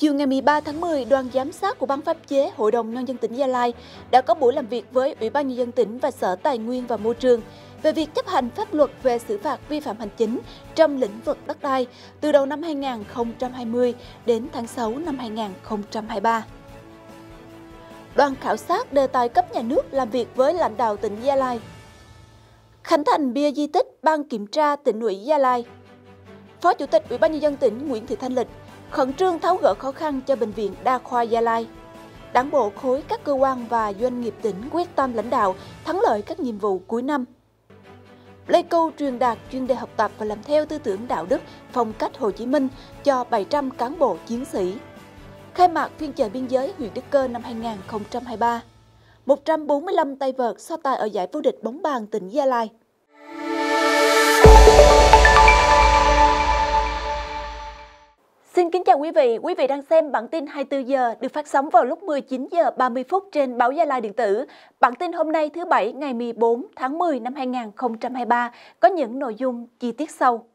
Chiều ngày 13 tháng 10, đoàn giám sát của Ban pháp chế Hội đồng Nhân dân tỉnh Gia Lai đã có buổi làm việc với Ủy ban Nhân dân tỉnh và Sở Tài nguyên và Môi trường về việc chấp hành pháp luật về xử phạt vi phạm hành chính trong lĩnh vực đất đai từ đầu năm 2020 đến tháng 6 năm 2023. Đoàn khảo sát đề tài cấp nhà nước làm việc với lãnh đạo tỉnh Gia Lai. Khánh thành bia di tích Ban kiểm tra tỉnh ủy Gia Lai Phó Chủ tịch Ủy ban nhân dân tỉnh Nguyễn Thị Thanh Lịch khẩn trương tháo gỡ khó khăn cho Bệnh viện Đa khoa Gia Lai. Đảng bộ khối các cơ quan và doanh nghiệp tỉnh quyết tâm lãnh đạo thắng lợi các nhiệm vụ cuối năm. Lấy câu truyền đạt chuyên đề học tập và làm theo tư tưởng đạo đức phong cách Hồ Chí Minh cho 700 cán bộ chiến sĩ. Khai mạc phiên chợ biên giới huyện Đức Cơ năm 2023. 145 tay vợt so tài ở giải vô địch bóng bàn tỉnh Gia Lai. kính chào quý vị, quý vị đang xem bản tin 24 giờ được phát sóng vào lúc 19 giờ 30 phút trên báo Gia Lai điện tử. Bản tin hôm nay thứ bảy ngày 14 tháng 10 năm 2023 có những nội dung chi tiết sau.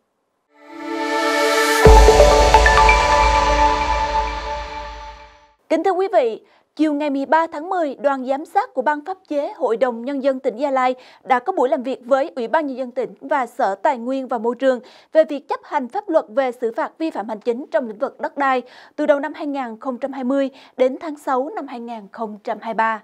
Kính thưa quý vị, Chiều ngày 13 tháng 10, đoàn giám sát của Ban pháp chế Hội đồng Nhân dân tỉnh Gia Lai đã có buổi làm việc với Ủy ban Nhân dân tỉnh và Sở Tài nguyên và Môi trường về việc chấp hành pháp luật về xử phạt vi phạm hành chính trong lĩnh vực đất đai từ đầu năm 2020 đến tháng 6 năm 2023.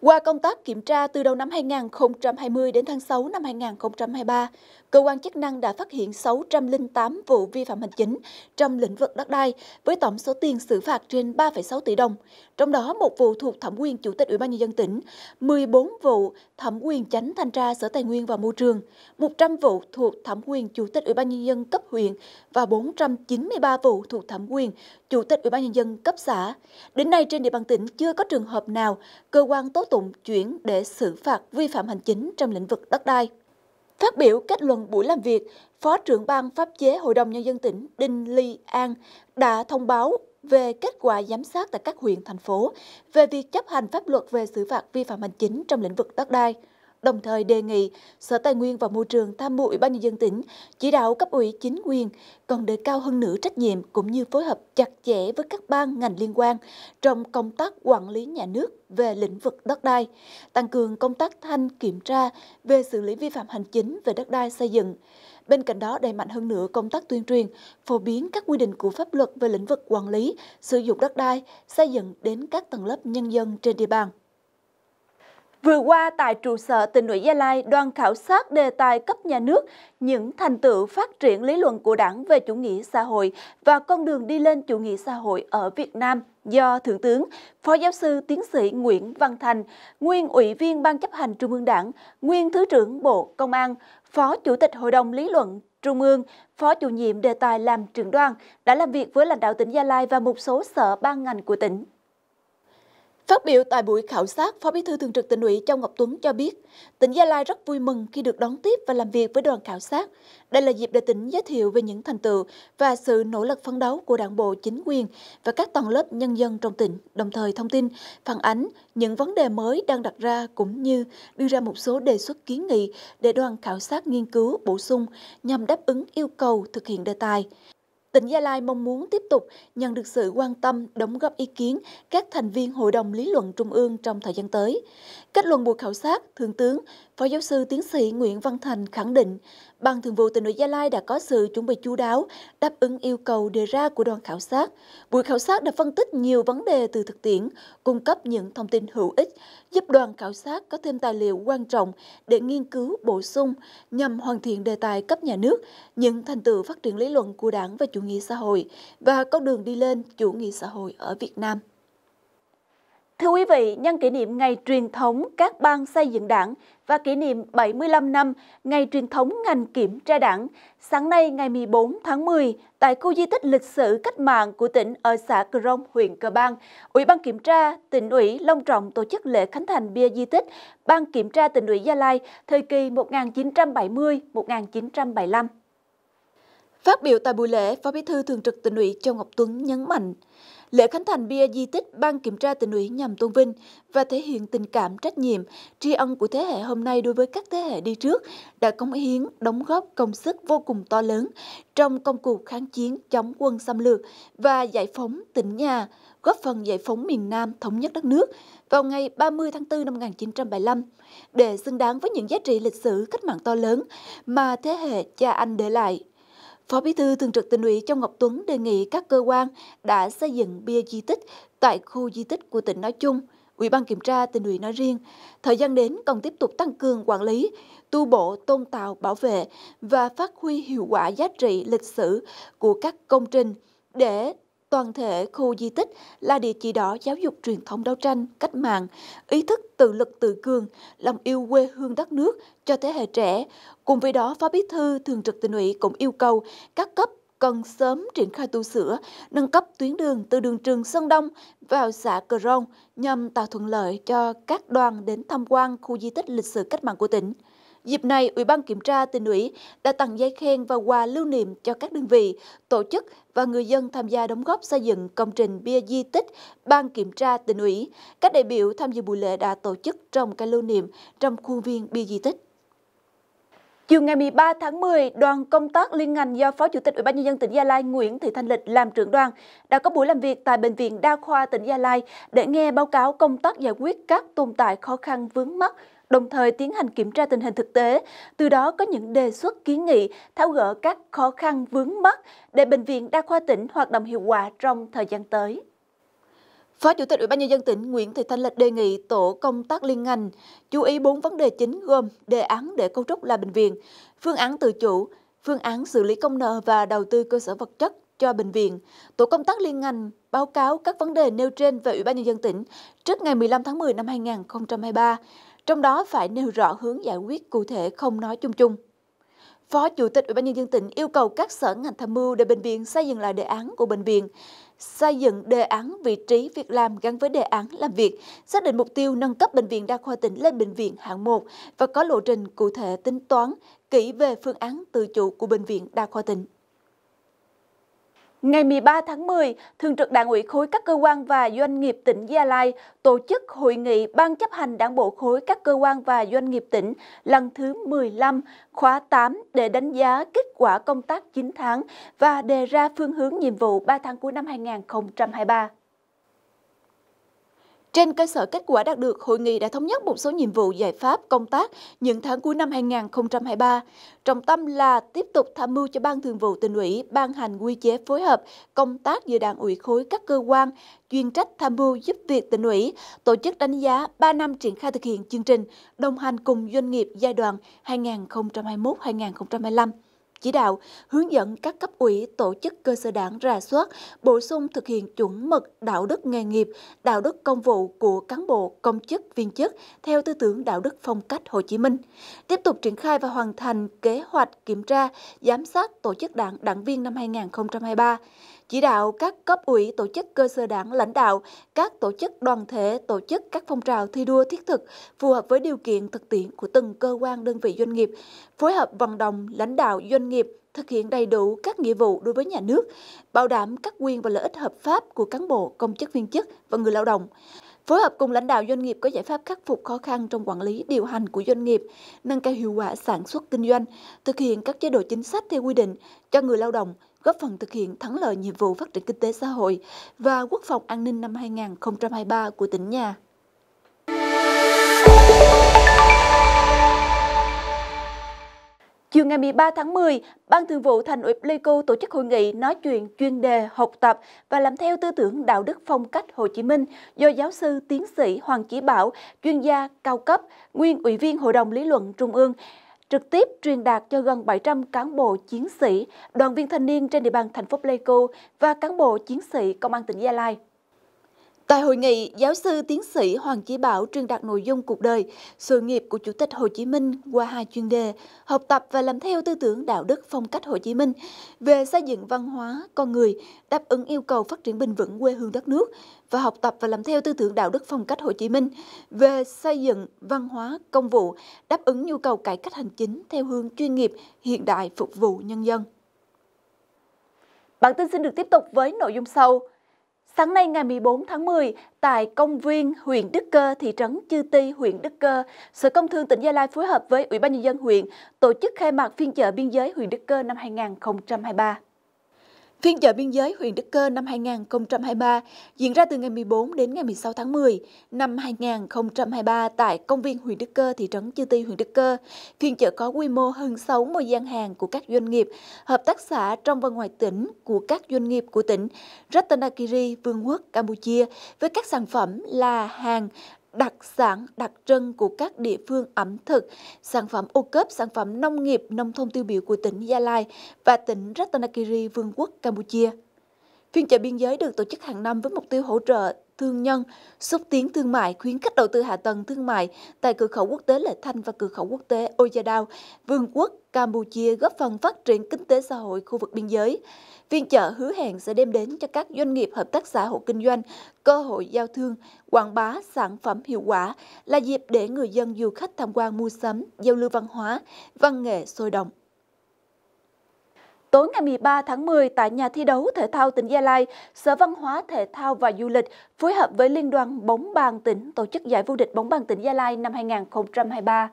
Qua công tác kiểm tra từ đầu năm 2020 đến tháng 6 năm 2023, cơ quan chức năng đã phát hiện 608 vụ vi phạm hành chính trong lĩnh vực đất đai với tổng số tiền xử phạt trên 3,6 tỷ đồng, trong đó một vụ thuộc thẩm quyền Chủ tịch Ủy ban nhân dân tỉnh, 14 vụ thẩm quyền chánh thanh tra Sở Tài nguyên và Môi trường, 100 vụ thuộc thẩm quyền Chủ tịch Ủy ban nhân dân cấp huyện và 493 vụ thuộc thẩm quyền Chủ tịch Ủy ban nhân dân cấp xã. Đến nay trên địa bàn tỉnh chưa có trường hợp nào cơ quan tố tụng chuyển để xử phạt vi phạm hành chính trong lĩnh vực đất đai. Phát biểu kết luận buổi làm việc, Phó trưởng ban pháp chế Hội đồng Nhân dân tỉnh Đinh Ly An đã thông báo về kết quả giám sát tại các huyện, thành phố về việc chấp hành pháp luật về xử phạt vi phạm hành chính trong lĩnh vực đất đai – đồng thời đề nghị Sở Tài nguyên và Môi trường tham mưu Ủy ban nhân dân tỉnh chỉ đạo cấp ủy chính quyền còn đề cao hơn nữa trách nhiệm cũng như phối hợp chặt chẽ với các ban ngành liên quan trong công tác quản lý nhà nước về lĩnh vực đất đai, tăng cường công tác thanh kiểm tra về xử lý vi phạm hành chính về đất đai xây dựng. Bên cạnh đó, đẩy mạnh hơn nữa công tác tuyên truyền, phổ biến các quy định của pháp luật về lĩnh vực quản lý, sử dụng đất đai, xây dựng đến các tầng lớp nhân dân trên địa bàn. Vừa qua tại trụ sở tỉnh ủy Gia Lai, đoàn khảo sát đề tài cấp nhà nước, những thành tựu phát triển lý luận của đảng về chủ nghĩa xã hội và con đường đi lên chủ nghĩa xã hội ở Việt Nam do Thượng tướng, Phó giáo sư tiến sĩ Nguyễn Văn Thành, nguyên ủy viên Ban chấp hành Trung ương Đảng, nguyên Thứ trưởng Bộ Công an, Phó Chủ tịch Hội đồng Lý luận Trung ương, Phó chủ nhiệm đề tài làm trưởng đoàn đã làm việc với lãnh đạo tỉnh Gia Lai và một số sở ban ngành của tỉnh. Phát biểu tại buổi khảo sát, Phó Bí thư Thường trực tỉnh ủy Châu Ngọc Tuấn cho biết, tỉnh Gia Lai rất vui mừng khi được đón tiếp và làm việc với đoàn khảo sát. Đây là dịp để tỉnh giới thiệu về những thành tựu và sự nỗ lực phấn đấu của đảng bộ, chính quyền và các tầng lớp nhân dân trong tỉnh, đồng thời thông tin, phản ánh những vấn đề mới đang đặt ra cũng như đưa ra một số đề xuất kiến nghị để đoàn khảo sát nghiên cứu bổ sung nhằm đáp ứng yêu cầu thực hiện đề tài tỉnh Gia Lai mong muốn tiếp tục nhận được sự quan tâm, đóng góp ý kiến các thành viên Hội đồng Lý luận Trung ương trong thời gian tới. Kết luận buổi khảo sát, Thượng tướng, Phó giáo sư tiến sĩ Nguyễn Văn Thành khẳng định, Ban Thường vụ tỉnh ủy Gia Lai đã có sự chuẩn bị chú đáo, đáp ứng yêu cầu đề ra của đoàn khảo sát. Buổi khảo sát đã phân tích nhiều vấn đề từ thực tiễn, cung cấp những thông tin hữu ích, giúp đoàn khảo sát có thêm tài liệu quan trọng để nghiên cứu bổ sung nhằm hoàn thiện đề tài cấp nhà nước, những thành tựu phát triển lý luận của Đảng và chủ nghĩa xã hội và con đường đi lên chủ nghĩa xã hội ở Việt Nam. Thưa quý vị, nhân kỷ niệm Ngày truyền thống các bang xây dựng đảng và kỷ niệm 75 năm Ngày truyền thống ngành kiểm tra đảng, sáng nay ngày 14 tháng 10, tại khu di tích lịch sử cách mạng của tỉnh ở xã Cờ Rông, huyện Cờ Bang, Ủy ban Kiểm tra tỉnh ủy Long Trọng tổ chức lễ khánh thành bia di tích Ban Kiểm tra tỉnh ủy Gia Lai thời kỳ 1970-1975. Phát biểu tại buổi lễ, Phó Bí thư Thường trực tỉnh ủy Châu Ngọc Tuấn nhấn mạnh, lễ khánh thành bia di tích Ban kiểm tra tỉnh ủy nhằm tôn vinh và thể hiện tình cảm trách nhiệm, tri ân của thế hệ hôm nay đối với các thế hệ đi trước đã cống hiến, đóng góp công sức vô cùng to lớn trong công cuộc kháng chiến chống quân xâm lược và giải phóng tỉnh nhà, góp phần giải phóng miền Nam thống nhất đất nước vào ngày 30 tháng 4 năm 1975 để xứng đáng với những giá trị lịch sử cách mạng to lớn mà thế hệ cha anh để lại. Phó Bí thư Thường trực Tỉnh ủy Châu Ngọc Tuấn đề nghị các cơ quan đã xây dựng bia di tích tại khu di tích của tỉnh nói chung, Ủy ban kiểm tra tỉnh ủy nói riêng, thời gian đến còn tiếp tục tăng cường quản lý, tu bổ, tôn tạo, bảo vệ và phát huy hiệu quả giá trị lịch sử của các công trình để toàn thể khu di tích là địa chỉ đỏ giáo dục truyền thống đấu tranh, cách mạng, ý thức tự lực tự cường, lòng yêu quê hương đất nước cho thế hệ trẻ. Cùng với đó, Phó Bí thư Thường trực tỉnh ủy cũng yêu cầu các cấp cần sớm triển khai tu sửa, nâng cấp tuyến đường từ đường Trường Sơn Đông vào xã Cờ Rông nhằm tạo thuận lợi cho các đoàn đến tham quan khu di tích lịch sử cách mạng của tỉnh. Dịp này, Ủy ban Kiểm tra tỉnh ủy đã tặng giấy khen và quà lưu niệm cho các đơn vị, tổ chức và người dân tham gia đóng góp xây dựng công trình bia di tích Ban Kiểm tra tỉnh ủy. Các đại biểu tham dự buổi lễ đã tổ chức trồng cây lưu niệm trong khuôn viên bia di tích. Chiều ngày 13 tháng 10, đoàn công tác liên ngành do Phó Chủ tịch Ủy ban nhân dân tỉnh Gia Lai Nguyễn Thị Thanh Lịch làm trưởng đoàn đã có buổi làm việc tại bệnh viện Đa khoa tỉnh Gia Lai để nghe báo cáo công tác giải quyết các tồn tại khó khăn vướng mắc đồng thời tiến hành kiểm tra tình hình thực tế, từ đó có những đề xuất kiến nghị tháo gỡ các khó khăn vướng mắc để bệnh viện đa khoa tỉnh hoạt động hiệu quả trong thời gian tới. Phó Chủ tịch Ủy ban nhân dân tỉnh Nguyễn Thị Thanh Lịch đề nghị tổ công tác liên ngành chú ý bốn vấn đề chính gồm đề án để cấu trúc là bệnh viện, phương án tự chủ, phương án xử lý công nợ và đầu tư cơ sở vật chất cho bệnh viện. Tổ công tác liên ngành báo cáo các vấn đề nêu trên về Ủy ban nhân dân tỉnh trước ngày 15 tháng 10 năm 2023 trong đó phải nêu rõ hướng giải quyết cụ thể không nói chung chung. Phó Chủ tịch Ủy ban nhân dân tỉnh yêu cầu các sở ngành tham mưu để bệnh viện xây dựng lại đề án của bệnh viện, xây dựng đề án vị trí việc làm gắn với đề án làm việc, xác định mục tiêu nâng cấp bệnh viện đa khoa tỉnh lên bệnh viện hạng 1 và có lộ trình cụ thể tính toán kỹ về phương án tự chủ của bệnh viện đa khoa tỉnh. Ngày 13 tháng 10, Thường trực Đảng ủy khối các cơ quan và doanh nghiệp tỉnh Gia Lai tổ chức hội nghị Ban chấp hành Đảng bộ khối các cơ quan và doanh nghiệp tỉnh lần thứ 15, khóa 8 để đánh giá kết quả công tác 9 tháng và đề ra phương hướng nhiệm vụ 3 tháng cuối năm 2023. Trên cơ sở kết quả đạt được, hội nghị đã thống nhất một số nhiệm vụ giải pháp công tác những tháng cuối năm 2023. Trọng tâm là tiếp tục tham mưu cho Ban Thường vụ tỉnh ủy ban hành quy chế phối hợp công tác giữa Đảng ủy khối các cơ quan chuyên trách tham mưu giúp việc tỉnh ủy tổ chức đánh giá 3 năm triển khai thực hiện chương trình đồng hành cùng doanh nghiệp giai đoạn 2021-2025 chỉ đạo, hướng dẫn các cấp ủy tổ chức cơ sở đảng ra soát, bổ sung thực hiện chuẩn mực đạo đức nghề nghiệp, đạo đức công vụ của cán bộ, công chức, viên chức theo tư tưởng đạo đức phong cách Hồ Chí Minh. Tiếp tục triển khai và hoàn thành kế hoạch kiểm tra, giám sát tổ chức đảng đảng viên năm 2023 chỉ đạo các cấp ủy tổ chức cơ sở đảng lãnh đạo, các tổ chức đoàn thể tổ chức các phong trào thi đua thiết thực phù hợp với điều kiện thực tiễn của từng cơ quan đơn vị doanh nghiệp, phối hợp vận động lãnh đạo doanh nghiệp thực hiện đầy đủ các nghĩa vụ đối với nhà nước, bảo đảm các quyền và lợi ích hợp pháp của cán bộ, công chức viên chức và người lao động phối hợp cùng lãnh đạo doanh nghiệp có giải pháp khắc phục khó khăn trong quản lý điều hành của doanh nghiệp, nâng cao hiệu quả sản xuất kinh doanh, thực hiện các chế độ chính sách theo quy định cho người lao động, góp phần thực hiện thắng lợi nhiệm vụ phát triển kinh tế xã hội và quốc phòng an ninh năm 2023 của tỉnh nhà. Chiều ngày 13 tháng 10, Ban Thường vụ Thành ủy Pleiku tổ chức hội nghị nói chuyện chuyên đề học tập và làm theo tư tưởng đạo đức phong cách Hồ Chí Minh do giáo sư tiến sĩ Hoàng Chí Bảo, chuyên gia cao cấp, nguyên ủy viên Hội đồng Lý luận Trung ương, trực tiếp truyền đạt cho gần 700 cán bộ chiến sĩ, đoàn viên thanh niên trên địa bàn thành phố Pleiku và cán bộ chiến sĩ Công an tỉnh Gia Lai Tại hội nghị, giáo sư tiến sĩ Hoàng Chí Bảo truyền đạt nội dung cuộc đời, sự nghiệp của Chủ tịch Hồ Chí Minh qua hai chuyên đề, học tập và làm theo tư tưởng đạo đức phong cách Hồ Chí Minh về xây dựng văn hóa, con người, đáp ứng yêu cầu phát triển bền vững quê hương đất nước và học tập và làm theo tư tưởng đạo đức phong cách Hồ Chí Minh về xây dựng văn hóa, công vụ, đáp ứng nhu cầu cải cách hành chính theo hướng chuyên nghiệp, hiện đại phục vụ nhân dân. Bản tin xin được tiếp tục với nội dung sau. Sáng nay ngày 14 tháng 10, tại công viên huyện Đức Cơ, thị trấn Chư Ti, huyện Đức Cơ, Sở Công Thương tỉnh Gia Lai phối hợp với Ủy ban nhân dân huyện tổ chức khai mạc phiên chợ biên giới huyện Đức Cơ năm 2023. Phiên chợ biên giới huyện Đức Cơ năm 2023 diễn ra từ ngày 14 đến ngày 16 tháng 10 năm 2023 tại công viên huyện Đức Cơ, thị trấn Chư Ti, huyện Đức Cơ. Phiên chợ có quy mô hơn 60 gian hàng của các doanh nghiệp, hợp tác xã trong và ngoài tỉnh của các doanh nghiệp của tỉnh Ratanakiri, Vương quốc Campuchia với các sản phẩm là hàng đặc sản, đặc trưng của các địa phương ẩm thực, sản phẩm ô cốp, sản phẩm nông nghiệp, nông thôn tiêu biểu của tỉnh Gia Lai và tỉnh Ratanakiri, Vương quốc Campuchia. Phiên chợ biên giới được tổ chức hàng năm với mục tiêu hỗ trợ thương nhân, xúc tiến thương mại, khuyến khích đầu tư hạ tầng thương mại tại cửa khẩu quốc tế Lệ Thanh và cửa khẩu quốc tế Oyadao, Vương quốc Campuchia góp phần phát triển kinh tế xã hội khu vực biên giới. Phiên chợ hứa hẹn sẽ đem đến cho các doanh nghiệp hợp tác xã hộ kinh doanh cơ hội giao thương, quảng bá sản phẩm hiệu quả là dịp để người dân du khách tham quan mua sắm, giao lưu văn hóa, văn nghệ sôi động. Tối ngày 13 tháng 10, tại nhà thi đấu thể thao tỉnh Gia Lai, Sở Văn hóa, Thể thao và Du lịch phối hợp với Liên đoàn bóng bàn tỉnh tổ chức giải vô địch bóng bàn tỉnh Gia Lai năm 2023.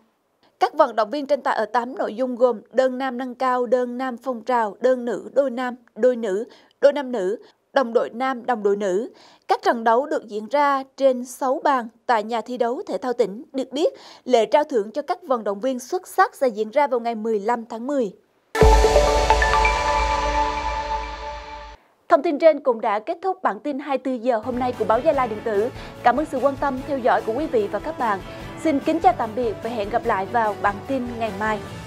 Các vận động viên tranh tài ở 8 nội dung gồm đơn nam nâng cao, đơn nam phong trào, đơn nữ, đôi nam, đôi nữ, đôi nam nữ, đồng đội nam, đồng đội nữ. Các trận đấu được diễn ra trên 6 bàn tại nhà thi đấu thể thao tỉnh. Được biết, lễ trao thưởng cho các vận động viên xuất sắc sẽ diễn ra vào ngày 15 tháng 10. Thông tin trên cũng đã kết thúc bản tin 24 giờ hôm nay của báo Gia Lai Điện tử. Cảm ơn sự quan tâm theo dõi của quý vị và các bạn. Xin kính chào tạm biệt và hẹn gặp lại vào bản tin ngày mai.